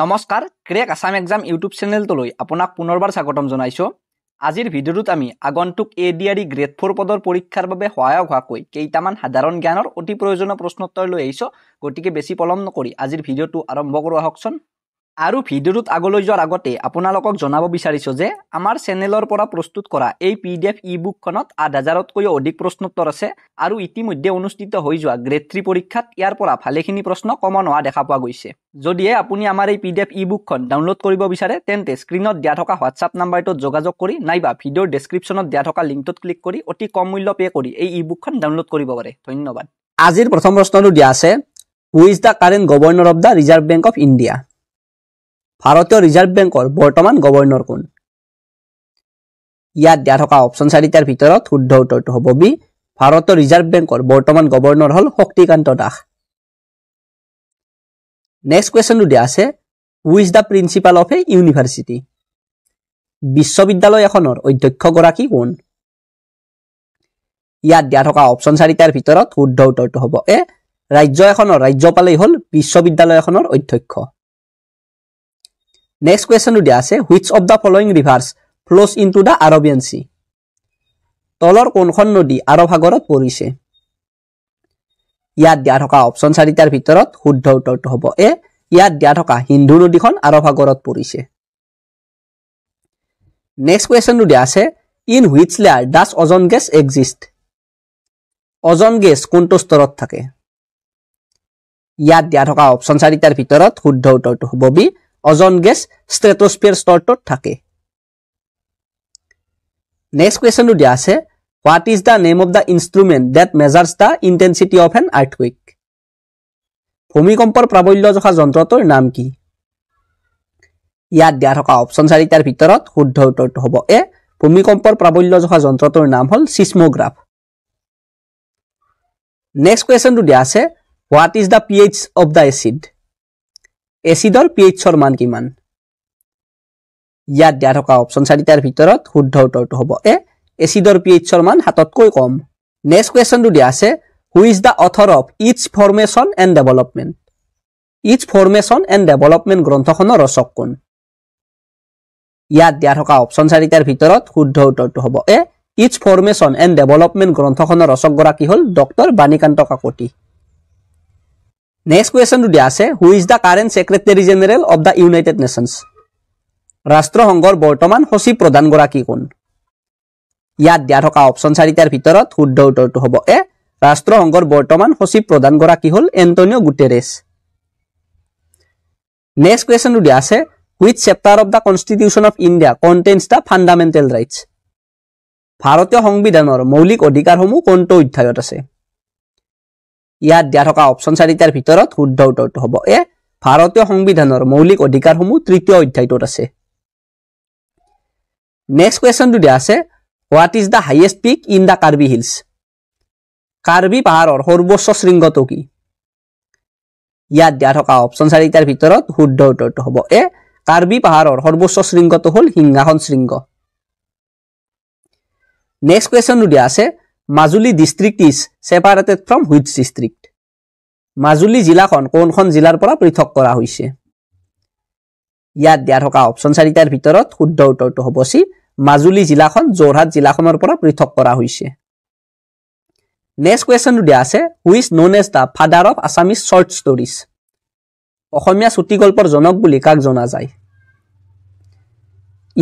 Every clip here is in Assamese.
নমস্কাৰ ক্ৰেক আছাম এক্সাম ইউটিউব চেনেলটোলৈ আপোনাক পুনৰবাৰ স্বাগতম জনাইছোঁ আজিৰ ভিডিঅ'টোত আমি আগন্তুক A D R E grade four পদৰ পৰীক্ষাৰ বাবে সহায়ক হোৱাকৈ কেইটামান সাধাৰণ জ্ঞানৰ অতি প্ৰয়োজনীয় প্ৰশ্নোত্তৰ লৈ আহিছোঁ গতিকে বেছি পলম নকৰি আজিৰ ভিডিঅ'টো আৰম্ভ কৰোঁ আৰু ভিডিঅ'টোত আগলৈ যোৱাৰ আগতে আপোনালোকক জনাব বিচাৰিছোঁ যে আমাৰ চেনেলৰ পৰা প্ৰস্তুত কৰা এই পি ডি এফ ই বুকখনত আঠ হাজাৰতকৈও অধিক প্ৰশ্নোত্তৰ আছে আৰু ইতিমধ্যে অনুষ্ঠিত হৈ যোৱা গ্ৰেড থ্ৰী পৰীক্ষাত ইয়াৰ পৰা ভালেখিনি প্ৰশ্ন কমন হোৱা দেখা পোৱা গৈছে যদিহে আপুনি আমাৰ এই পি ডি এফ ই বুকখন ডাউনলোড কৰিব বিচাৰে তেন্তে স্ক্ৰীণত দিয়া থকা হোৱাটছআপ নাম্বাৰটোত যোগাযোগ কৰি নাইবা ভিডিঅ'ৰ ডেছক্ৰিপশ্যনত দিয়া থকা লিংকটোত ক্লিক কৰি অতি কম মূল্য পে' কৰি এই ই বুকখন ডাউনলোড কৰিব পাৰে ধন্যবাদ আজিৰ প্ৰথম প্ৰশ্নটো দিয়া আছে who is the current governor of the reserve bank of India ভাৰতীয় ৰিজাৰ্ভ বেংকৰ বৰ্তমান গৱৰ্ণৰ কোন ইয়াত দিয়া থকা অপশ্যন চাৰিটাৰ ভিতৰত শুদ্ধ উত্তৰটো হ'ব বি ভাৰতীয় ৰিজাৰ্ভ বেংকৰ বৰ্তমান গৱৰ্ণৰ হ'ল শক্তিকান্ত দাস নেক্সট কুৱেশ্যনটো দিয়া আছে is the principal of a university বিশ্ববিদ্যালয় এখনৰ অধ্যক্ষগৰাকী কোন ইয়াত দিয়া থকা অপশ্যন চাৰিটাৰ ভিতৰত শুদ্ধ উত্তৰটো হ'ব এ ৰাজ্য এখনৰ ৰাজ্যপালেই হ'ল বিশ্ববিদ্যালয় এখনৰ অধ্যক্ষ নেক্সট কুৱেশ্যনটো দিয়া আছে which of the following rivers into the Arabian sea তলৰ কোনখন নদী আৰৱ সাগৰত পৰিছে ইয়াত দিয়া থকা অপশ্যন চাৰিটাৰ ভিতৰত শুদ্ধ উত্তৰটো হ'ব এ ইয়াত দিয়া থকা সিন্ধু নদীখন আৰৱ সাগৰত পৰিছে নেক্সট কুৱেশ্যনটো দিয়া আছে in which layer does ozone gas exist ozone gas কোনটো স্তৰত থাকে ইয়াত দিয়া থকা অপশ্যন চাৰিটাৰ ভিতৰত শুদ্ধ উত্তৰটো হ'ব বি অজন গেছ ষ্ট্ৰেটস্পিয়াৰ স্তৰটোত থাকে নেক্সট কুৱেশ্যনটো দিয়া আছে what is the name of the instrument that measures the intensity of an earthquake ভূমিকম্পৰ প্ৰাবল্য জোখা যন্ত্ৰটোৰ নাম কি ইয়াত দিয়া থকা অপশ্যন চাৰিটাৰ ভিতৰত শুদ্ধ উত্তৰটো হ'ব এ ভূমিকম্পৰ প্ৰাবল্য জোখা যন্ত্ৰটোৰ নাম হ'ল চিছমগ্ৰাফ নেক্সট কুৱেশ্যনটো দিয়া আছে what is the P H of the acid এচিডৰ পি এইচৰ মান কিমান ইয়াত দিয়া থকা অপশ্যন চাৰিটাৰ ভিতৰত শুদ্ধ উত্তৰটো হ'ব এ এচিডৰ পি এইচৰ মান হাততকৈ কম নেক্সট কুৱেশ্যনটো দিয়া আছে who's the author of its formation and development its formation and development গ্ৰন্থখনৰ ৰচক কোন ইয়াত দিয়া থকা অপশ্যন চাৰিটাৰ ভিতৰত শুদ্ধ উত্তৰটো হ'ব A its formation and development গ্ৰন্থখনৰ ৰচকগৰাকী হ'ল ডক্টৰ বাণীকান্ত কাকতি নেক্সট কুৱেশ্যনটো দিয়া আছে who is the current secretary general of the United Nations ৰাষ্ট্ৰসংঘৰ বৰ্তমান সচিব প্ৰধানগৰাকী কোন ইয়াত দিয়া থকা অপশ্যন চাৰিটাৰ ভিতৰত শুদ্ধ উত্তৰটো হ'ব এ ৰাষ্ট্ৰসংঘৰ বৰ্তমান সচিব প্ৰধানগৰাকী হ'ল এণ্টনিঅ' গুটেৰেছ নেক্সট কুৱেশ্যনটো দিয়া আছে which chapter of the constitution of India contents the fundamental rights ভাৰতীয় সংবিধানৰ মৌলিক অধিকাৰসমূহ কোনটো অধ্যায়ত আছে ইয়াত দিয়া থকা অপশ্যন চাৰিটাৰ ভিতৰত শুদ্ধ উত্তৰটো হ'ব এ ভাৰতীয় সংবিধানৰ মৌলিক অধিকাৰসমূহ তৃতীয় অধ্যায়টোত আছে নেক্সট কুৱেশ্যনটো দিয়া আছে what is the highest peak in the Karbi hills Karbi পাহাৰৰ সৰ্বোচ্চ শৃংগটো কি ইয়াত দিয়া থকা অপশ্যন চাৰিটাৰ ভিতৰত শুদ্ধ উত্তৰটো হ'ব এ কাৰ্বি পাহাৰৰ সৰ্বোচ্চ শৃংগটো হ'ল সিংহাসন শৃংগ নেক্সট কুৱেশ্যনটো দিয়া আছে Majuli district is separated from which district Majuli জিলাখন কোনখন জিলাৰ পৰা পৃথক কৰা হৈছে ইয়াত দিয়া থকা অপচন চাৰিটাৰ ভিতৰত শুদ্ধ উত্তৰটো হ'ব চি মাজুলী জিলাখন যোৰহাট জিলাখনৰ পৰা পৃথক কৰা হৈছে নেক্সট কুৱেশ্যনটো দিয়া আছে which known as the father of Assamese short stories অসমীয়া চুটি গল্পৰ জনক বুলি কাক জনা যায়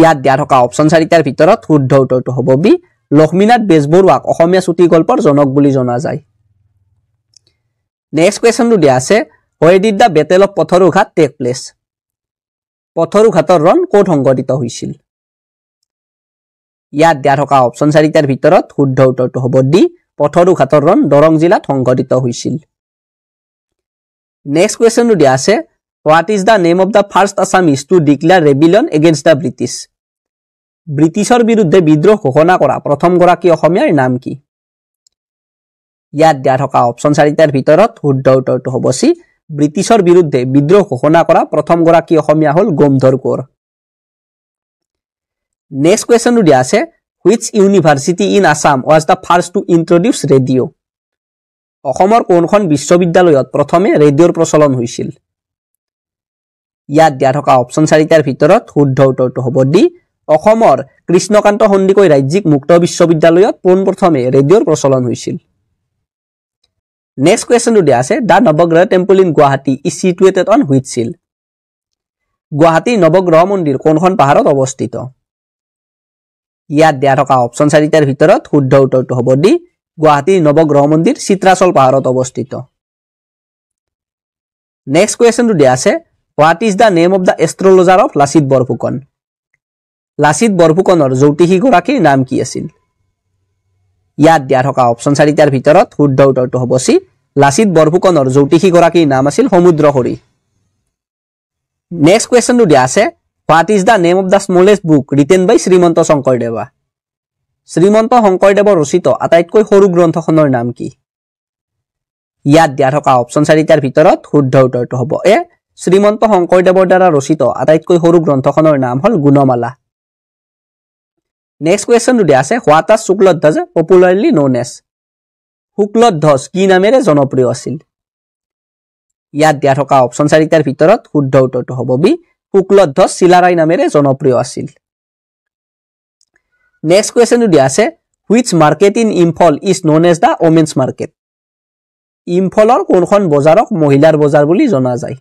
ইয়াত দিয়া থকা অপশ্যন চাৰিটাৰ ভিতৰত শুদ্ধ উত্তৰটো হ'ব বি লক্ষ্মীনাথ বেজবৰুৱাক অসমীয়া চুটি গল্পৰ জনক বুলি জনা যায় নেক্সট কুৱেশ্যনটো দিয়া আছে did the battle of Patharughat take place পথৰুঘাটৰ ৰণ ক'ত সংঘটিত হৈছিল ইয়াত দিয়া থকা অপশ্যন চাৰিটাৰ ভিতৰত শুদ্ধ উত্তৰটো হ'ব দি পথৰু ঘাটৰ ৰণ দৰং জিলাত সংঘটিত হৈছিল নেক্সট কুৱেশ্যনটো দিয়া আছে what is the name of the first Assamese to declare rebellion against the British ব্ৰিটিছৰ বিৰুদ্ধে বিদ্ৰোহ ঘোষণা কৰা প্ৰথমগৰাকী অসমীয়াৰ নাম কি ইয়াত দিয়া থকা অপশ্যন চাৰিটাৰ ভিতৰত শুদ্ধ উত্তৰটো হ'ব চি ব্ৰিটিছৰ বিৰুদ্ধে বিদ্ৰোহ ঘোষণা কৰা প্ৰথমগৰাকী অসমীয়া হ'ল গমধৰ কোঁৱৰ নেক্সট কুৱেশ্যনটো দিয়া আছে which university in Assam was the first to introduce radio' অসমৰ কোনখন বিশ্ববিদ্যালয়ত প্ৰথমে ৰেডিঅ'ৰ প্ৰচলন হৈছিল ইয়াত দিয়া থকা অপশ্যন চাৰিটাৰ ভিতৰত শুদ্ধ উত্তৰটো হ'ব দি অসমৰ কৃষ্ণকান্ত সন্দিকৈ ৰাজ্যিক মুক্ত বিশ্ববিদ্যালয়ত পোনপ্ৰথমে ৰেডিঅ'ৰ প্ৰচলন হৈছিল নেক্সট কুৱেশ্যনটো দিয়া আছে the Navagraha temple in Guwahati is situated on which hill গুৱাহাটীৰ নৱগ্ৰহ মন্দিৰ কোনখন পাহাৰত অৱস্থিত ইয়াত দিয়া থকা অপশ্যন চাৰিটাৰ ভিতৰত শুদ্ধ উত্তৰটো হ'ব দি গুৱাহাটীৰ নৱগ্ৰহ মন্দিৰ চিত্ৰাচল পাহাৰত অৱস্থিত নেক্সট কুৱেশ্যনটো দিয়া আছে what is the name of the astrologer of Lachit Borphukan Lachit বৰফুকনৰ জ্যোতিষী গৰাকীৰ নাম কি আছিল ইয়াত দিয়া থকা অপশ্যন চাৰিটাৰ ভিতৰত শুদ্ধ উত্তৰটো হ'ব চি লাচিত বৰফুকনৰ জ্যোতিষী গৰাকীৰ নাম আছিল সমুদ্ৰ হৰি নেক্সট কুৱেশ্যনটো দিয়া আছে what is the name of the smallest book written by Srimanta Sankardev Srimanta শংকৰদেৱৰ ৰচিত আটাইতকৈ সৰু গ্ৰন্থখনৰ নাম কি ইয়াত দিয়া থকা অপশ্যন চাৰিটাৰ ভিতৰত শুদ্ধ উত্তৰটো হ'ব এ শ্ৰীমন্ত শংকৰদেৱৰ দ্বাৰা ৰচিত আটাইতকৈ সৰু গ্ৰন্থখনৰ নাম হ'ল গুণমালা নেক্সট কুৱেশ্যনটো দিয়া আছে what are Sukladhwaj popularly known as Sukladhwaj কি নামেৰে জনপ্ৰিয় আছিল ইয়াত দিয়া থকা অপশ্যন চাৰিটাৰ ভিতৰত শুদ্ধ উত্তৰটো হ'ব বি শুক্লত ধ্বজ চিলাৰাই নামেৰে জনপ্ৰিয় আছিল নেক্সট কুৱেশ্যনটো দিয়া আছে which market in Imphal is known as the women's market ইম্ফলৰ কোনখন বজাৰক মহিলাৰ বজাৰ বুলি জনা যায়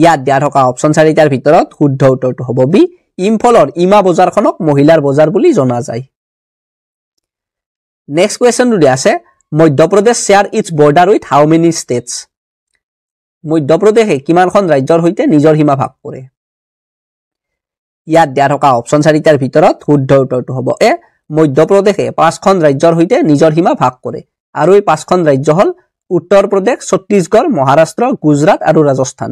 ইয়াত দিয়া থকা অপশ্যন চাৰিটাৰ ভিতৰত শুদ্ধ উত্তৰটো হ'ব বি ইম্ফলৰ ইমা বজাৰখনক মহিলাৰ বজাৰ বুলি জনা যায় নেক্সট কুৱেশ্যনটো দিয়া আছে Madhya Pradesh share its border with how many states মধ্যপ্ৰদেশে কিমানখন ৰাজ্যৰ সৈতে নিজৰ সীমা ভাগ কৰে ইয়াত দিয়া থকা অপশ্যন চাৰিটাৰ ভিতৰত শুদ্ধ উত্তৰটো হ'ব এ মধ্যপ্ৰদেশে পাঁচখন ৰাজ্যৰ সৈতে নিজৰ সীমা ভাগ কৰে আৰু এই পাঁচখন ৰাজ্য হ'ল উত্তৰ প্ৰদেশ ছত্তীশগড় মহাৰাষ্ট্ৰ গুজৰাট আৰু ৰাজস্থান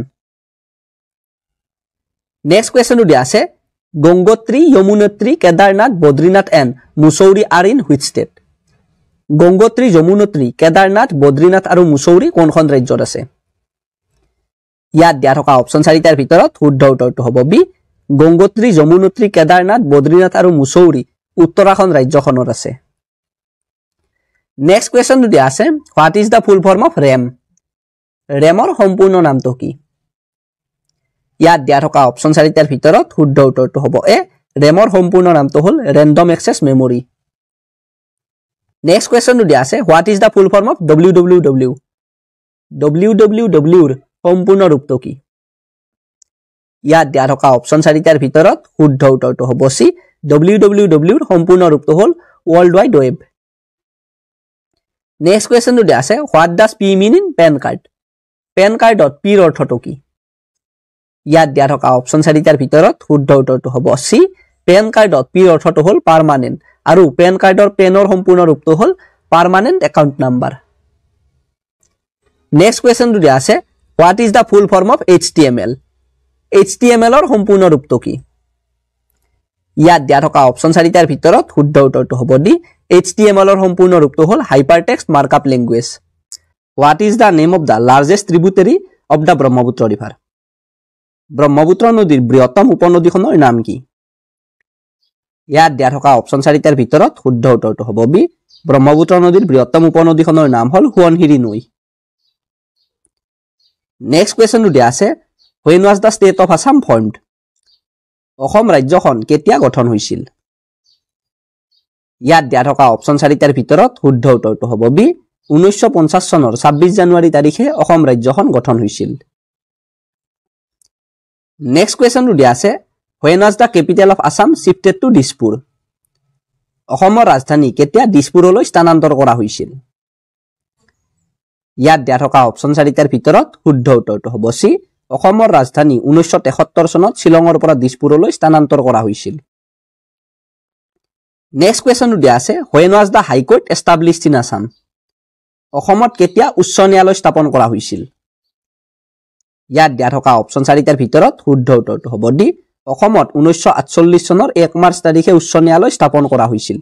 নেক্সট কুৱেশ্যনটো দিয়া আছে Gangotri Yamunotri Kedarnath Badrinath and Mussoorie are in which state Gangotri Yamunotri Kedarnath Badrinath আৰু মুছৌৰী কোনখন ৰাজ্যত আছে ইয়াত দিয়া থকা অপশ্যন চাৰিটাৰ ভিতৰত শুদ্ধ উত্তৰটো হ'ব বি গংগোত্ৰী যমুনত্ৰী কেদাৰনাথ বদ্ৰীনাথ আৰু মুছৌৰী উত্তৰাখণ্ড ৰাজ্যখনত আছে নেক্সট কুৱেশ্যনটো দিয়া আছে what is the full form of RAM ৰেমৰ সম্পূৰ্ণ নামটো কি ইয়াত দিয়া থকা অপশ্যন চাৰিটাৰ ভিতৰত শুদ্ধ উত্তৰটো হ'ব এ ৰেমৰ সম্পূৰ্ণ নামটো হ'ল ৰেণ্ডম এক্সেচ মেমৰি নেক্সট কুৱেশ্যনটো দিয়া আছে what is the full form of W W W W W ডব্লিউৰ সম্পূৰ্ণ ৰূপটো কি ইয়াত দিয়া থকা অপশ্যন চাৰিটাৰ ভিতৰত শুদ্ধ উত্তৰটো হ'ব চি ডব্লিউ ডব্লিউ ডব্লিউৰ সম্পূৰ্ণ ৰূপটো হ'ল ৱৰ্ল্ড ৱাইড ৱেব নেক্সট কুৱেশ্যনটো দিয়া আছে what does P mean in PAN card PAN কাৰ্ডত পিৰ অৰ্থটো কি ইয়াত দিয়া থকা অপশ্যন চাৰিটাৰ ভিতৰত শুদ্ধ উত্তৰটো হ'ব চি পেন কাৰ্ডত পিৰ অৰ্থটো হ'ল পাৰমানেণ্ট আৰু পেন কাৰ্ডৰ পেনৰ সম্পূৰ্ণ ৰূপটো হ'ল পাৰ্মানেণ্ট একাউণ্ট নাম্বাৰ নেক্সট কুৱেশ্যনটো দিয়া আছে what is the full form of H T M L H T M এলৰ সম্পূৰ্ণ ৰূপটো কি ইয়াত দিয়া থকা অপশ্যন চাৰিটাৰ ভিতৰত শুদ্ধ উত্তৰটো হ'ব দি এইচ টি এম এলৰ সম্পূৰ্ণ ৰূপটো হ'ল hyper text markup language what is the name of the largest tributary of the Brahmaputra river Brahmaputra নদীৰ বৃহত্তম উপনদীখনৰ নাম কি ইয়াত দিয়া থকা অপশ্যন চাৰিটাৰ ভিতৰত শুদ্ধ উত্তৰটো হ'ব বি ব্ৰহ্মপুত্ৰ নদীৰ বৃহত্তম উপনদীখনৰ নাম হ'ল সোৱণশিৰি নৈ নেক্সট কুৱেশ্যনটো দিয়া আছে when was the state of Assam formed অসম ৰাজ্যখন কেতিয়া গঠন হৈছিল ইয়াত দিয়া থকা অপশ্যন চাৰিটাৰ ভিতৰত শুদ্ধ উত্তৰটো হ'ব বি ঊনৈছশ পঞ্চাছ চনৰ ছাব্বিছ জানুৱাৰী তাৰিখে অসম ৰাজ্যখন গঠন হৈছিল নেক্সট কুৱেশ্যনটো দিয়া আছে when was the capital of Assam shifted to Dispur অসমৰ ৰাজধানী কেতিয়া দিছপুৰলৈ স্থানান্তৰ কৰা হৈছিল ইয়াত দিয়া থকা অপশ্যন চাৰিটাৰ ভিতৰত শুদ্ধ উত্তৰটো হ'ব চি অসমৰ ৰাজধানী ঊনৈছশ তেসত্তৰ চনত শ্বিলঙৰ পৰা দিছপুৰলৈ স্থানান্তৰ কৰা হৈছিল নেক্সট কুৱেশ্যনটো দিয়া আছে when was the high court establish in Assam অসমত কেতিয়া উচ্চ ন্যায়ালয় স্থাপন কৰা হৈছিল ইয়াত দিয়া থকা অপশ্যন চাৰিটাৰ ভিতৰত শুদ্ধ উত্তৰটো হ'ব ডি অসমত ঊনৈছশ আঠচল্লিছ চনৰ এক মাৰ্চ তাৰিখে উচ্চ ন্যায়ালয় স্থাপন কৰা হৈছিল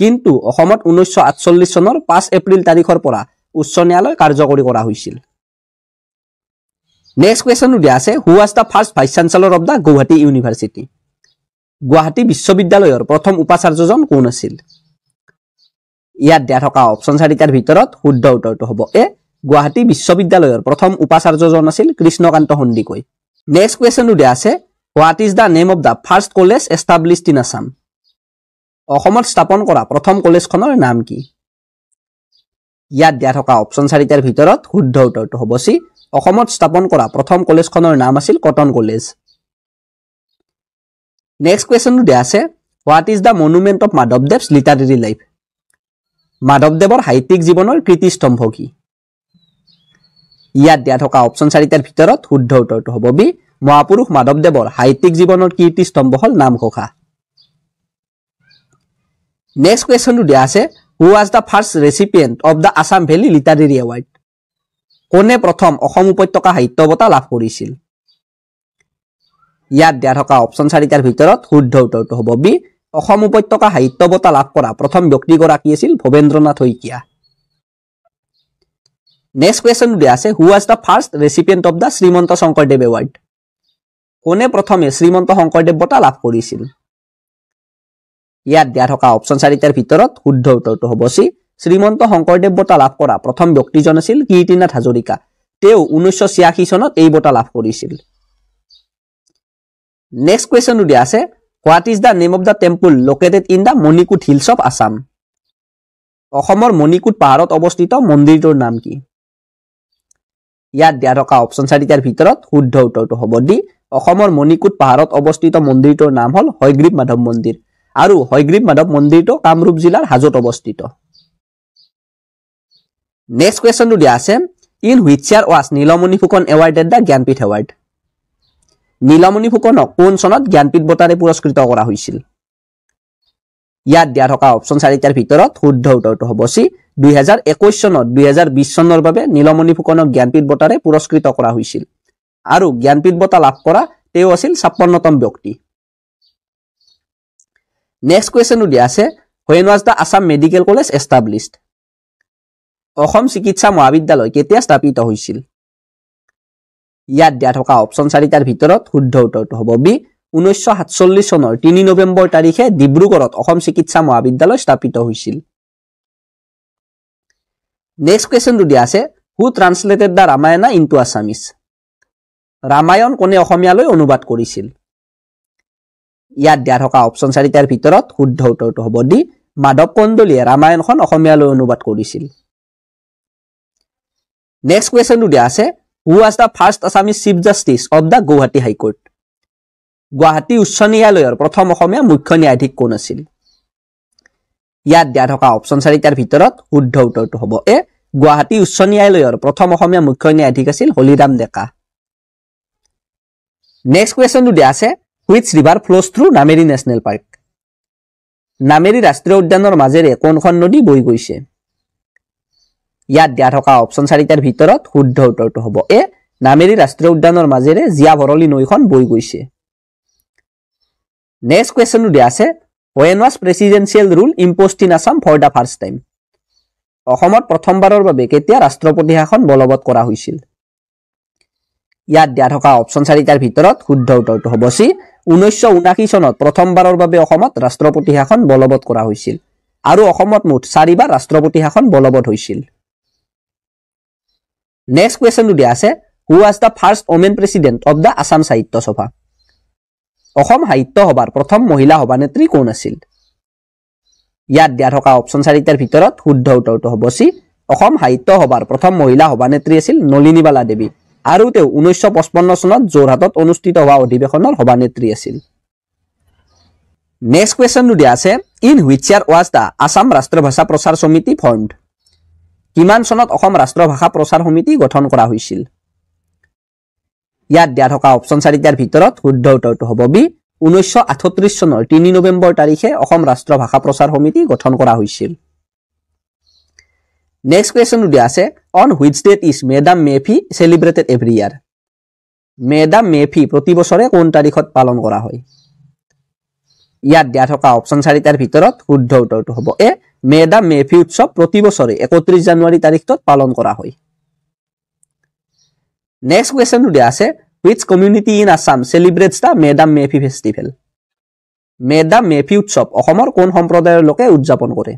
কিন্তু অসমত ঊনৈছশ আঠচল্লিছ চনৰ পাঁচ এপ্ৰিল তাৰিখৰ পৰা উচ্চ ন্যায়ালয় কাৰ্যকৰী কৰা হৈছিল নেক্সট কুৱেশ্যনটো দিয়া আছে who was the first vice chancellor of the Guwahati university Guwahati বিশ্ববিদ্যালয়ৰ প্ৰথম উপাচাৰ্যজন কোন আছিল ইয়াত দিয়া থকা অপশ্যন চাৰিটাৰ ভিতৰত শুদ্ধ উত্তৰটো হ'ব এ গুৱাহাটী বিশ্ববিদ্যালয়ৰ প্ৰথম উপাচাৰ্যজন আছিল কৃষ্ণকান্ত সন্দিকৈ নেক্সট কুৱেশ্যনটো দিয়া আছে what is the name of the first college establish in Assam অসমত স্থাপন কৰা প্ৰথম কলেজখনৰ নাম কি ইয়াত দিয়া থকা অপশ্যন চাৰিটাৰ ভিতৰত শুদ্ধ উত্তৰটো হ'ব চি অসমত স্থাপন কৰা প্ৰথম কলেজখনৰ নাম আছিল কটন কলেজ নেক্সট কুৱেশ্যনটো দিয়া আছে what is the monument of মাধৱদেৱ লিটাৰেৰী লাইফ মাধৱদেৱৰ সাহিত্যিক জীৱনৰ কীৰ্তিস্তম্ভ কি ইয়াত দিয়া থকা অপশ্যন চাৰিটাৰ ভিতৰত শুদ্ধ উত্তৰটো হ'ব বি মহাপুৰুষ মাধৱদেৱৰ সাহিত্যিক জীৱনৰ কীৰ্তিস্তম্ভ হ'ল নামঘোষা নেক্সট কুৱেশ্যনটো দিয়া আছে who was the first recipient of the Assam valley literary award কোনে প্ৰথম অসম উপত্যকা সাহিত্য বঁটা লাভ কৰিছিল ইয়াত দিয়া থকা অপশ্যন চাৰিটাৰ ভিতৰত শুদ্ধ উত্তৰটো হ'ব বি অসম উপত্যকা সাহিত্য বঁটা লাভ কৰা প্ৰথম ব্যক্তিগৰাকী আছিল ভৱেন্দ্ৰনাথ শইকীয়া নেক্সট কুৱেশ্যনটো দিয়া আছে who was the first recipient of the Srimanta Sankardev award কোনে প্ৰথমে শ্ৰীমন্ত শংকৰদেৱ বঁটা লাভ কৰিছিল ইয়াত দিয়া থকা অপশ্যন চাৰিটাৰ ভিতৰত শুদ্ধ উত্তৰটো হ'ব চি শ্ৰীমন্ত শংকৰদেৱ বঁটা লাভ কৰা প্ৰথম ব্যক্তিজন আছিল কীৰ্তিনাথ হাজৰিকা তেওঁ ঊনৈছশ ছিয়াশী চনত এই বঁটা লাভ কৰিছিল নেক্সট কুৱেশ্যনটো দিয়া আছে what is the name of the temple located in the Manikut hills of Assam অসমৰ মণিকুট পাহাৰত অৱস্থিত মন্দিৰটোৰ নাম কি ইয়াত দিয়া থকা অপশ্যন চাৰিটাৰ ভিতৰত শুদ্ধ উত্তৰটো হ'ব ডি অসমৰ মণিকূট পাহাৰত অৱস্থিত মন্দিৰটোৰ নাম হ'ল হয়গ্ৰীব মাধৱ মন্দিৰ আৰু হয়গ্ৰীব মাধৱ মন্দিৰটো কামৰূপ জিলাৰ হাজত অৱস্থিত নেক্সট কুৱেশ্যনটো দিয়া আছে in which year was Nilmani Phukan award at the Jnanpith award Nilmani ফুকনক কোন চনত জ্ঞানপীঠ বঁটাৰে পুৰস্কৃত কৰা হৈছিল ইয়াত দিয়া থকা অপশ্যন চাৰিটাৰ ভিতৰত শুদ্ধ উত্তৰটো হ'ব চি দুহেজাৰ একৈশ চনত দুহেজাৰ বিশ চনৰ বাবে নীলমণি ফুকনক জ্ঞানপীঠ বঁটাৰে পুৰস্কৃত কৰা হৈছিল আৰু জ্ঞানপীঠ বঁটা লাভ কৰা তেওঁ আছিল ছাপন্নতম ব্যক্তি নেক্সট কুৱেশ্যনটো দিয়া আছে when was the Assam medical college established Assam চিকিৎসা মহাবিদ্যালয় কেতিয়া স্থাপিত হৈছিল ইয়াত দিয়া থকা অপশ্যন চাৰিটাৰ ভিতৰত শুদ্ধ উত্তৰটো হ'ব বি ঊনৈছশ সাতচল্লিছ চনৰ তিনি নৱেম্বৰ তাৰিখে ডিব্ৰুগড়ত অসম চিকিৎসা মহাবিদ্যালয় স্থাপিত হৈছিল নেক্সট কুৱেশ্যনটো দিয়া আছে who translated the Ramayana into Assamese Ramayana কোনে অসমীয়ালৈ অনুবাদ কৰিছিল ইয়াত দিয়া থকা অপশ্যন চাৰিটাৰ ভিতৰত শুদ্ধ উত্তৰটো হ'ব দি মাধৱ কন্দলীয়ে ৰামায়ণখন অসমীয়ালৈ অনুবাদ কৰিছিল নেক্সট কুৱেশ্যনটো দিয়া আছে who was the first Assamese chief justice of the Guwahati high court Guwahati উচ্চ ন্যায়ালয়ৰ প্ৰথম অসমীয়া মুখ্য ন্যায়াধীশ কোন আছিল ইয়াত দিয়া থকা অপশ্যন চাৰিটাৰ ভিতৰত শুদ্ধ উত্তৰটো হ'ব এ গুৱাহাটী উচ্চ ন্যায়ালয়ৰ প্ৰথম অসমীয়া মুখ্য ন্যায়াধীশ আছিল হলিৰাম ডেকা নেক্সট কুৱেশ্যনটো দিয়া আছে which river flows through Nameri national park Nameri ৰাষ্ট্ৰীয় উদ্যানৰ মাজেৰে কোনখন নদী বৈ গৈছে ইয়াত দিয়া থকা অপশ্যন চাৰিটাৰ ভিতৰত শুদ্ধ উত্তৰটো হ'ব এ নামেৰি ৰাষ্ট্ৰীয় উদ্যানৰ মাজেৰে জীয়া ভৰলি নৈখন বৈ গৈছে নেক্সট কুৱেশ্যনটো দিয়া আছে when was presidential rule imposed in Assam for the first time অসমত প্ৰথমবাৰৰ বাবে কেতিয়া ৰাষ্ট্ৰপতি শাসন বলবৎ কৰা হৈছিল ইয়াত দিয়া থকা অপশ্যন চাৰিটাৰ ভিতৰত শুদ্ধ উত্তৰটো হ'ব চি ঊনৈছশ ঊনাশী চনত প্ৰথমবাৰৰ বাবে অসমত ৰাষ্ট্ৰপতি শাসন বলবৎ কৰা হৈছিল আৰু অসমত মুঠ চাৰিবাৰ ৰাষ্ট্ৰপতি শাসন বলবৎ হৈছিল নেক্সট কুৱেশ্যনটো দিয়া আছে who was the first women president of the Assam Sahitya Sabha Assam সাহিত্য সভাৰ প্ৰথম মহিলা সভানেত্ৰী কোন আছিল ইয়াত দিয়া থকা অপশ্যন চাৰিটাৰ ভিতৰত শুদ্ধ উত্তৰটো হ'ব চি অসম সাহিত্য সভাৰ প্ৰথম মহিলা সভানেত্ৰী আছিল নলিনী বালা দেৱী আৰু তেওঁ ঊনৈছশ পঁচপন্ন চনত যোৰহাটত অনুষ্ঠিত হোৱা অধিৱেশনৰ সভানেত্ৰী আছিল নেক্সট কুৱেশ্যনটো দিয়া আছে in which year was the Assam Rashtrabhasha Prachar Samiti fund কিমান চনত অসম ৰাষ্ট্ৰভাষা প্ৰচাৰ সমিতি গঠন কৰা হৈছিল ইয়াত দিয়া থকা অপশ্যন চাৰিটাৰ ভিতৰত শুদ্ধ উত্তৰটো হ'ব বি ঊনৈশ আঠত্ৰিশ চনৰ তিনি নৱেম্বৰ তাৰিখে অসম ৰাষ্ট্ৰ ভাষা প্ৰচাৰ সমিতি গঠন কৰা হৈছিল নেক্সট কুৱেশ্যনটো দিয়া আছে on which date is Medam Me Phi celebrated every year Medam Me Phi প্ৰতি বছৰে কোন তাৰিখত পালন কৰা হয় ইয়াত দিয়া থকা অপশ্যন চাৰিটাৰ ভিতৰত শুদ্ধ উত্তৰটো হ'ব এ মেডাম মে ফি উৎসৱ প্ৰতি বছৰে একত্ৰিশ জানুৱাৰী তাৰিখটোত পালন কৰা হয় নেক্সট কুৱেশ্যনটো দিয়া আছে which community in Assam celebrates the Medam Mephi festival Medam Mephi উৎসৱ অসমৰ কোন সম্প্ৰদায়ৰ লোকে উদযাপন কৰে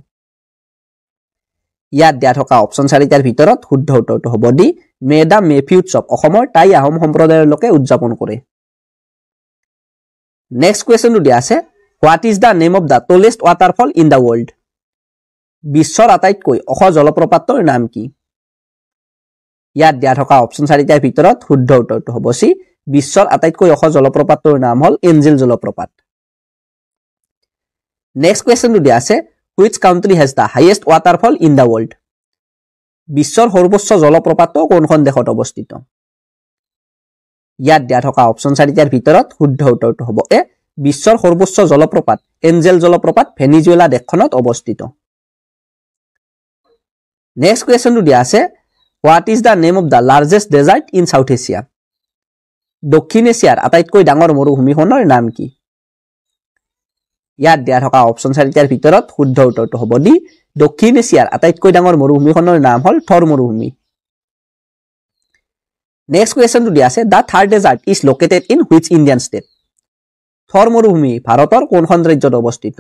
ইয়াত দিয়া থকা অপশ্যন চাৰিটাৰ ভিতৰত শুদ্ধ উত্তৰটো হ'ব দি মেডাম মেফি উৎসৱ অসমৰ টাই আহোম সম্প্ৰদায়ৰ লোকে উদযাপন কৰে নেক্সট কুৱেশ্যনটো দিয়া আছে what is the name of the tallest waterfall in the world বিশ্বৰ আটাইতকৈ অস জলপ্ৰপাতৰ নাম কি ইয়াত দিয়া থকা অপশ্যন চাৰিটাৰ ভিতৰত শুদ্ধ উত্তৰটো হ'ব চি বিশ্বৰ আটাইতকৈ ওখ জলপ্ৰপাতটোৰ নাম হ'ল এঞ্জেল জলপ্ৰপাত নেক্সট কুৱেশ্যনটো দিয়া আছে which country has the highest waterfall in the world বিশ্বৰ সৰ্বোচ্চ জলপ্ৰপাতটো কোনখন দেশত অৱস্থিত ইয়াত দিয়া থকা অপশ্যন চাৰিটাৰ ভিতৰত শুদ্ধ উত্তৰটো হ'ব এ বিশ্বৰ সৰ্বোচ্চ জলপ্ৰপাত এঞ্জেল জলপ্ৰপাত ভেনিজুৱেলা দেশখনত অৱস্থিত নেক্সট কুৱেশ্যনটো দিয়া আছে what is the name of the largest desert in south Asia দক্ষিণ এছিয়াৰ আটাইতকৈ ডাঙৰ মৰুভূমিখনৰ নাম কি ইয়াত দিয়া থকা অপশ্যন চাৰিটাৰ ভিতৰত শুদ্ধ উত্তৰটো হ'ব দি দক্ষিণ এছিয়াৰ আটাইতকৈ ডাঙৰ মৰুভূমিখনৰ নাম হ'ল থৰ মৰুভূমি নেক্সট কুৱেশ্যনটো দিয়া আছে the third desert is located in which Indian state Thar মৰুভূমি ভাৰতৰ কোনখন ৰাজ্যত অৱস্থিত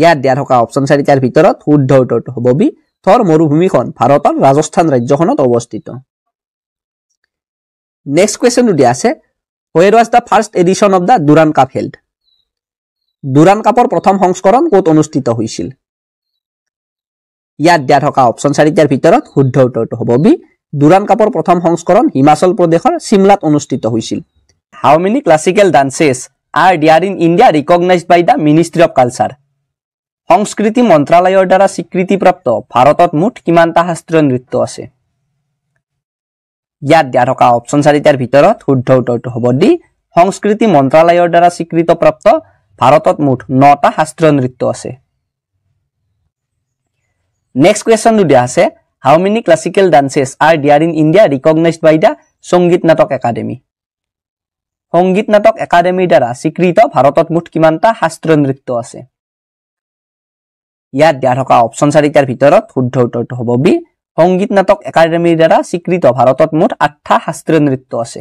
ইয়াত দিয়া থকা অপশ্যন চাৰিটাৰ ভিতৰত শুদ্ধ উত্তৰটো হ'ব বি থৰ মৰুভূমিখন ভাৰতৰ ৰাজস্থান ৰাজ্যখনত অৱস্থিত নেক্সট কুৱেশ্যনটো দিয়া আছে where was the first edition of the Durand cup held Durand কাপৰ প্ৰথম সংস্কৰণ ক'ত অনুষ্ঠিত হৈছিল ইয়াত দিয়া থকা অপশ্যন চাৰিটাৰ ভিতৰত শুদ্ধ উত্তৰটো হ'ব বি দুৰাণ কাপৰ প্ৰথম সংস্কৰণ হিমাচল প্ৰদেশৰ চিমলাত অনুষ্ঠিত হৈছিল how many classical dances are there in India recognize by the ministry of culture সংস্কৃতি মন্ত্ৰালয়ৰ দ্বাৰা স্বীকৃতিপ্ৰাপ্ত ভাৰতত মুঠ কিমানটা শাস্ত্ৰীয় নৃত্য আছে ইয়াত দিয়া থকা অপশ্যন চাৰিটাৰ ভিতৰত শুদ্ধ উত্তৰটো হ'ব দি সংস্কৃতি মন্ত্ৰালয়ৰ দ্বাৰা স্বীকৃতপ্ৰাপ্ত ভাৰতত মুঠ নটা শাস্ত্ৰীয় নৃত্য আছে নেক্সট কুৱেশ্যনটো দিয়া আছে how many classical dances are there in India recognize by the Sangeet Natak academy সংগীত নাটক একাডেমীৰ দ্বাৰা স্বীকৃত ভাৰতত মুঠ কিমানটা শাস্ত্ৰীয় নৃত্য আছে ইয়াত দিয়া থকা অপশ্যন চাৰিটাৰ ভিতৰত শুদ্ধ উত্তৰটো হ'ব বি সংগীত নাটক একাডেমীৰ দ্বাৰা স্বীকৃত ভাৰতত মুঠ আঠটা শাস্ত্ৰীয় নৃত্য আছে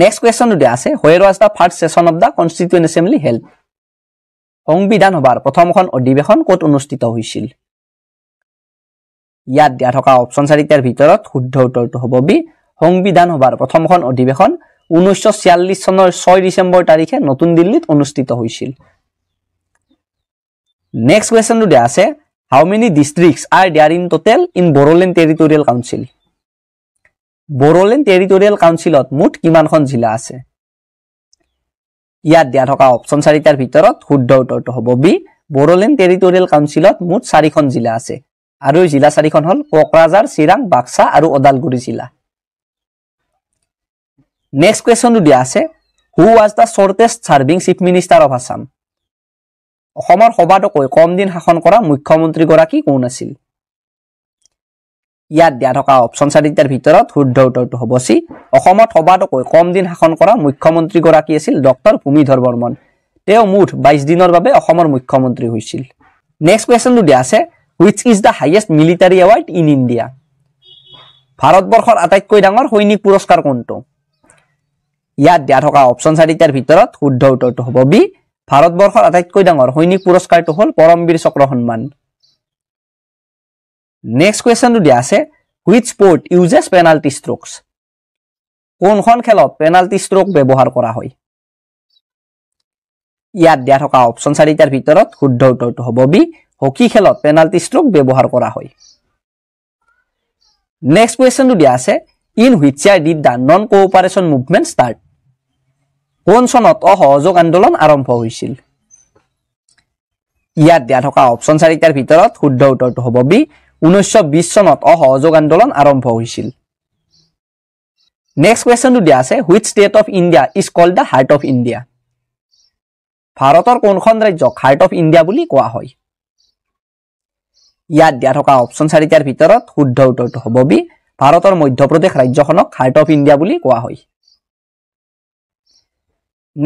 নেক্সট কুৱেশ্যনটো দিয়া আছে where was the first session of the constituent assembly held সংবিধান সভাৰ প্ৰথমখন অধিৱেশন ক'ত অনুষ্ঠিত হৈছিল ইয়াত দিয়া থকা অপশ্যন চাৰিটাৰ ভিতৰত শুদ্ধ উত্তৰটো হ'ব বি সংবিধান সভাৰ প্ৰথমখন অধিৱেশন ঊনৈছশ ছিয়াল্লিছ চনৰ ছয় ডিচেম্বৰ তাৰিখে নতুন দিল্লীত অনুষ্ঠিত হৈছিল নেক্সট কুৱেশ্যনটো দিয়া আছে how many district are there in total in Bodoland territorial council Bodoland territorial কাউন্সিলত মুঠ কিমানখন জিলা আছে ইয়াত দিয়া থকা অপশ্যন চাৰিটাৰ ভিতৰত শুদ্ধ উত্তৰটো হ'ব বি বড়োলেণ্ড টেৰিটৰিয়েল কাউন্সিলত মুঠ চাৰিখন জিলা আছে আৰু এই জিলা চাৰিখন হ'ল কোকৰাঝাৰ চিৰাং বাক্সা আৰু ওদালগুৰি জিলা নেক্সট কুৱেশ্যনটো দিয়া আছে who was the shortest serving chief minister of Assam অসমৰ সবাতোকৈ কম দিন শাসন কৰা মুখ্যমন্ত্ৰীগৰাকী কোন আছিল ইয়াত দিয়া থকা অপশ্যন চাৰিটাৰ ভিতৰত শুদ্ধ উত্তৰটো হ'ব চি অসমত সবাতোকৈ কম দিন শাসন কৰা মুখ্যমন্ত্ৰীগৰাকী আছিল ডক্টৰ ভূমিধৰ বৰ্মন তেওঁ মুঠ বাইছ দিনৰ বাবে অসমৰ মুখ্যমন্ত্ৰী হৈছিল নেক্সট কুৱেশ্যনটো দিয়া আছে which is the highest military award in India ভাৰতবৰ্ষৰ আটাইতকৈ ডাঙৰ সৈনিক পুৰস্কাৰ কোনটো ইয়াত দিয়া থকা অপশ্যন চাৰিটাৰ ভিতৰত শুদ্ধ উত্তৰটো হ'ব বি ভাৰতবৰ্ষৰ আটাইতকৈ ডাঙৰ সৈনিক পুৰস্কাৰটো হ'ল পৰমবীৰ চক্ৰ সন্মান নেক্সট কুৱেশ্যনটো দিয়া আছে which sport uses penalty strokes কোনখন খেলত পেনাল্টি ষ্ট্ৰক ব্যৱহাৰ কৰা হয় ইয়াত দিয়া থকা অপশ্যন চাৰিটাৰ ভিতৰত শুদ্ধ উত্তৰটো হ'ব বি হকী খেলত পেনাল্টি ষ্ট্ৰক ব্যৱহাৰ কৰা হয় নেক্সট কুৱেশ্যনটো দিয়া আছে in which year did the non cooperation movement start কোন চনত অসহযোগ আন্দোলন আৰম্ভ হৈছিল ইয়াত দিয়া থকা অপচন চাৰিটাৰ ভিতৰত শুদ্ধ উত্তৰটো হ'ব বি ঊনৈছশ বিশ চনত অসহযোগ আন্দোলন আৰম্ভ হৈছিল নেক্সট কুৱেশ্যনটো দিয়া আছে which state of India is call the heart of India ভাৰতৰ কোনখন ৰাজ্যক হাৰ্ট অফ ইণ্ডিয়া বুলি কোৱা হয় ইয়াত দিয়া থকা অপচন চাৰিটাৰ ভিতৰত শুদ্ধ উত্তৰটো হ'ব বি ভাৰতৰ মধ্যপ্ৰদেশ ৰাজ্যখনক হাৰ্ট অফ ইণ্ডিয়া বুলি কোৱা হয়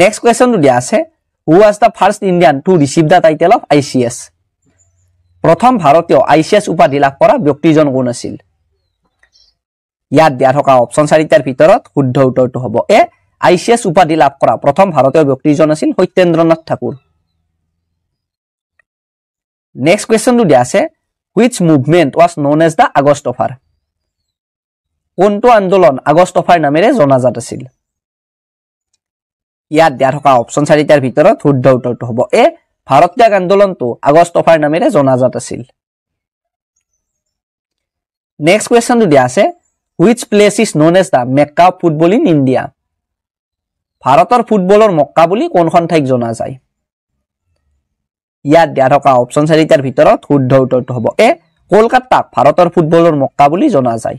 নেক্সট কুৱেশ্যনটো দিয়া আছে who was the first Indian to receive the title of I C S প্ৰথম ভাৰতীয় আই চি এছ উপাধি লাভ কৰা ব্যক্তিজন কোন আছিল ইয়াত দিয়া থকা অপশ্যন চাৰিটাৰ ভিতৰত শুদ্ধ উত্তৰটো হ'ব এ আই চি এছ উপাধি লাভ কৰা প্ৰথম ভাৰতীয় ব্যক্তিজন আছিল সত্যেন্দ্ৰ নাথ ঠাকুৰ নেক্সট কুৱেশ্যনটো দিয়া আছে which movement was known as the August offer কোনটো আন্দোলন আগষ্ট অফাৰ নামেৰে জনাজাত আছিল ইয়াত দিয়া থকা অপশ্যন চাৰিটাৰ ভিতৰত শুদ্ধ উত্তৰটো হ'ব এই ভাৰত ত্যাগ আন্দোলনটো আগষ্ট অফাৰ নামেৰে জনাজাত আছিল নেক্সট কুৱেশ্যনটো দিয়া আছে which place is known as the Mecca football in India ভাৰতৰ ফুটবলৰ মক্কা বুলি কোনখন ঠাইক জনা যায় ইয়াত দিয়া থকা অপশ্যন চাৰিটাৰ ভিতৰত শুদ্ধ উত্তৰটো হ'ব এ কলকাতাক ভাৰতৰ ফুটবলৰ মক্কা বুলি জনা যায়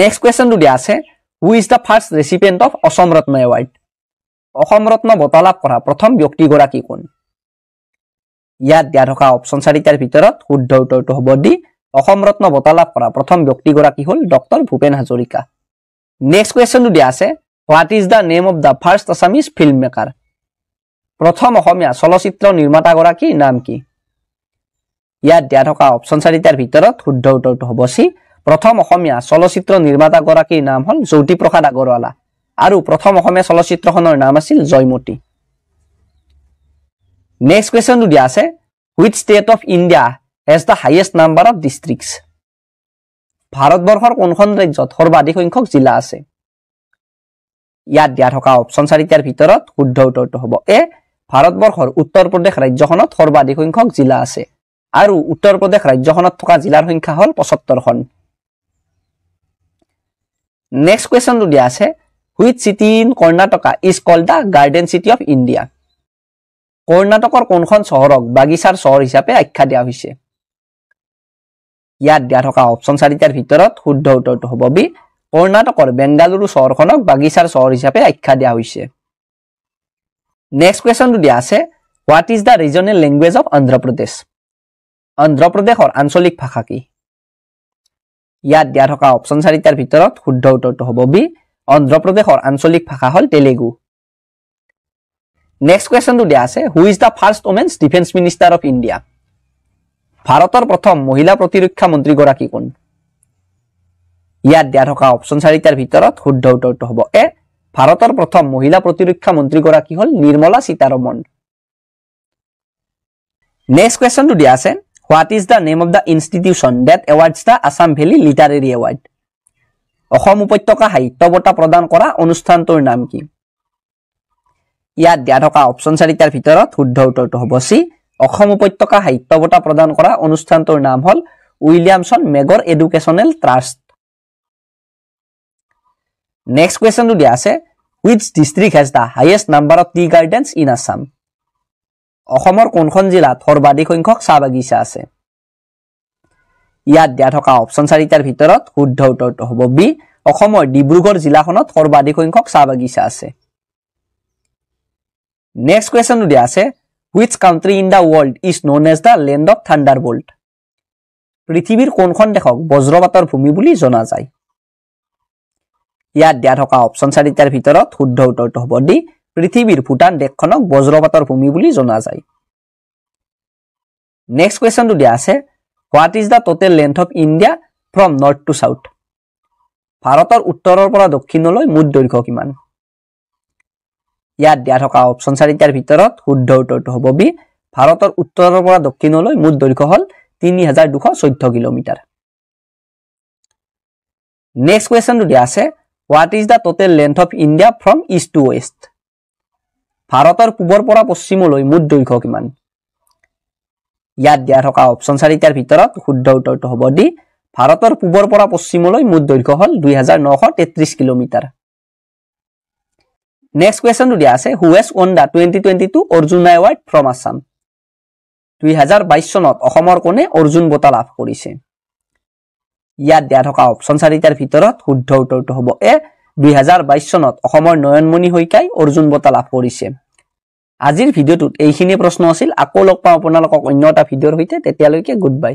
নেক্সট কুৱেশ্যনটো দিয়া আছে who is the first recipient of Assam Ratna award Assam Ratna বঁটা লাভ কৰা প্ৰথম ব্যক্তিগৰাকী কোন ইয়াত দিয়া থকা অপশ্যন চাৰিটাৰ ভিতৰত শুদ্ধ উত্তৰটো হ'ব দি অসম ৰত্ন বঁটা লাভ কৰা প্ৰথম ব্যক্তিগৰাকী হ'ল ডক্টৰ ভূপেন হাজৰিকা নেক্সট কুৱেশ্যনটো দিয়া আছে what is the name of the first Assamese film maker প্ৰথম অসমীয়া চলচ্চিত্ৰ নিৰ্মাতাগৰাকীৰ নাম কি ইয়াত দিয়া থকা অপশ্যন চাৰিটাৰ ভিতৰত শুদ্ধ উত্তৰটো হ'ব চি প্ৰথম অসমীয়া চলচ্চিত্ৰ নিৰ্মাতা গৰাকীৰ নাম হ'ল জ্যোতিপ্ৰসাদ আগৰৱালা আৰু প্ৰথম অসমীয়া চলচ্চিত্ৰখনৰ নাম আছিল জয়মতী নেক্সট কুৱেশ্যনটো দিয়া আছে which state of India has the highest number of districts ভাৰতবৰ্ষৰ কোনখন ৰাজ্যত সৰ্বাধিক সংখ্যক জিলা আছে ইয়াত দিয়া থকা অপশ্যন চাৰিটাৰ ভিতৰত শুদ্ধ উত্তৰটো হ'ব এ ভাৰতবৰ্ষৰ উত্তৰ প্ৰদেশ ৰাজ্যখনত সৰ্বাধিক সংখ্যক জিলা আছে আৰু উত্তৰ প্ৰদেশ ৰাজ্যখনত থকা জিলাৰ সংখ্যা হ'ল পঁচত্তৰখন নেক্সট কুৱেশ্যনটো দিয়া আছে which city in Karnataka is call the garden city of India কৰ্ণাটকৰ কোনখন চহৰক বাগিচাৰ চহৰ হিচাপে আখ্যা দিয়া হৈছে ইয়াত দিয়া থকা অপশ্যন চাৰিটাৰ ভিতৰত শুদ্ধ উত্তৰটো হ'ব বি কৰ্ণাটকৰ বেংগালুৰু চহৰখনক বাগিচাৰ চহৰ হিচাপে আখ্যা দিয়া হৈছে নেক্সট কুৱেশ্যনটো দিয়া আছে what is the regional language of Andhra Pradesh অন্ধ্ৰপ্ৰদেশৰ আঞ্চলিক ভাষা কি ইয়াত দিয়া থকা অপশ্যন চাৰিটাৰ ভিতৰত শুদ্ধ উত্তৰটো হ'ব বি অন্ধ্ৰপ্ৰদেশৰ আঞ্চলিক ভাষা হ'ল তেলেগু নেক্সট কুৱেশ্যনটো দিয়া আছে who is the first women's defence minister of India ভাৰতৰ প্ৰথম মহিলা প্ৰতিৰক্ষা মন্ত্ৰীগৰাকী কোন ইয়াত দিয়া থকা অপশ্যন চাৰিটাৰ ভিতৰত শুদ্ধ উত্তৰটো হ'ব এ ভাৰতৰ প্ৰথম মহিলা প্ৰতিৰক্ষা মন্ত্ৰীগৰাকী হ'ল নিৰ্মলা সীতাৰমন নেক্সট কুৱেশ্যনটো দিয়া আছে what is the name of the institution that awards the Assam valley literary award Assam উপত্যকা সাহিত্য বঁটা প্ৰদান কৰা অনুষ্ঠানটোৰ নাম কি ইয়াত দিয়া থকা অপশ্যন চাৰিটাৰ ভিতৰত শুদ্ধ উত্তৰটো হ'ব চি অসম উপত্যকা সাহিত্য বঁটা প্ৰদান কৰা অনুষ্ঠানটোৰ নাম হ'ল Williamson Magor educational trust next কুৱেশ্যনটো দিয়া আছে which district has the highest number of tea gardens in Assam অসমৰ কোনখন জিলাত সৰ্বাধিক সংখ্যক চাহ বাগিচা আছে ইয়াত দিয়া থকা অপশ্যন চাৰিটাৰ ভিতৰত শুদ্ধ উত্তৰটো হ'ব বি অসমৰ ডিব্ৰুগড় জিলাখনত সৰ্বাধিক সংখ্যক চাহ বাগিচা আছে নেক্সট কুৱেশ্যনটো দিয়া আছে which country in the world is known as the land of thunder bolt পৃথিৱীৰ কোনখন দেশক বজ্ৰপাতৰ ভূমি বুলি জনা যায় ইয়াত দিয়া থকা অপশ্যন চাৰিটাৰ ভিতৰত শুদ্ধ উত্তৰটো হ'ব দি পৃথিৱীৰ ভূটান দেশখনক বজ্ৰপাতৰ ভূমি বুলি জনা যায় নেক্সট কুৱেশ্যনটো দিয়া আছে what is the total length of India from north to south ভাৰতৰ উত্তৰৰ পৰা দক্ষিণলৈ মুঠ দৈৰ্ঘ্য কিমান ইয়াত দিয়া থকা অপশ্যন চাৰিটাৰ ভিতৰত শুদ্ধ উত্তৰটো হ'ব বি ভাৰতৰ উত্তৰৰ পৰা দক্ষিণলৈ মুঠ দৈৰ্ঘ্য হ'ল তিনি হাজাৰ দুশ চৈধ্য কিলোমিটাৰ নেক্সট কুৱেশ্যনটো দিয়া আছে what is the total length of India from east to west ভাৰতৰ পূবৰ পৰা পশ্চিমলৈ মুঠ দৈৰ্ঘ্য কিমান ইয়াত দিয়া থকা অপচন চাৰিটাৰ ভিতৰত শুদ্ধ উত্তৰটো হ'ব দি ভাৰতৰ পূবৰ পৰা পশ্চিমলৈ মুঠ দৈৰ্ঘ্য হ'ল দুই হাজাৰ নশ তেত্ৰিছ কিলোমিটাৰ নেক্সট কুৱেশ্যনটো দিয়া আছে who has won the twenty twenty two Arjuna award from Assam দুই হাজাৰ বাইছ চনত অসমৰ কোনে অৰ্জুন বঁটা লাভ কৰিছে ইয়াত দিয়া থকা অপচন চাৰিটাৰ ভিতৰত শুদ্ধ উত্তৰটো হ'ব এ দুহেজাৰ বাইছ চনত নয়নমণি শইকাই অৰ্জুন বঁটা লাভ কৰিছে আজিৰ ভিডিঅটোত এইখিনিয়ে প্ৰশ্ন আছিল আকৌ লগ পাওঁ আপোনালোকক অন্য এটা ভিডিঅ'ৰ সৈতে তেতিয়ালৈকে গুড বাই